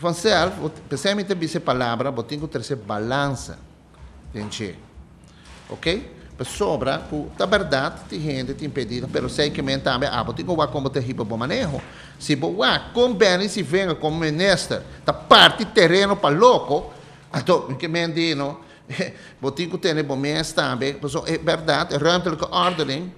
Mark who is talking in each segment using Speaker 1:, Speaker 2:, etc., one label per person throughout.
Speaker 1: vanself, especialmente vice palavra, vou palavra, que trazer balança. Gente, ok? Sobra, da verdade, tem gente tem pedido, mas sei que também, ah, vou ter que como te riba bom manejo. Se vou, ah, convém se venha como ministro, da parte terreno para louco, então, que mendino, vou tenho que ter bom ministro também, é verdade, realmente ordem,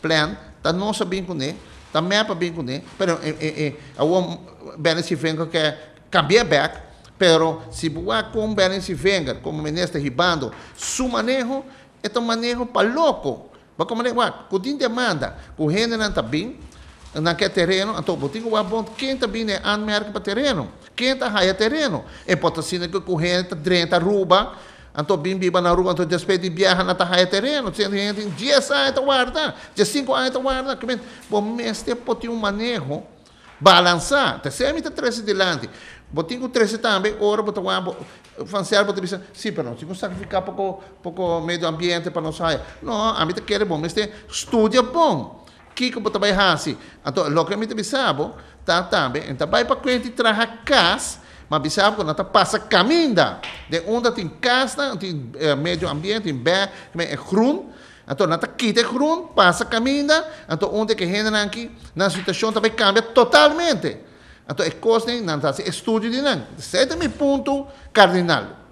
Speaker 1: plano, da nossa bem com ele, da mapa bem com ele, mas, é, é, é, é, é, é, é, é, é, back, pero si va con Berenzivenger como ministro Ribando, su manejo es un manejo para loco. Va como manejar, con demanda, con gente no está bien, naquele terreno, então eu digo, bom, quem está vindo é anmerca para terreno, quem está raia terreno, é potacina que corrente, drenta, ruba, anto bim biba na rua, anto despeito de viaja na raia terreno, tem gente em 10 anos está guarda, 15 anos está guarda, bom, mestre pode ter um manejo, balançar, até sempre está atrás de delante, Botingo 13 também, ouro, botaguambo, fanciar, dizer Sim, para nós, temos que sacrificar pouco, pouco meio ambiente para nós sair. Não, a mim quer bom, mas tem estudia bom. Que que botar vai assim? Então, logo que a mim sabe, tá também. Então, vai para frente e traz casa, mas bisabo quando tá passa caminda. De onde tem casa, tem eh, meio ambiente, tem bem, eh, é grun. Então, nata quita grun, passa caminda. Então, onde que rende aqui, na situação também cambia totalmente. Então, é coisa, não está de não. Esse é meu ponto cardinal.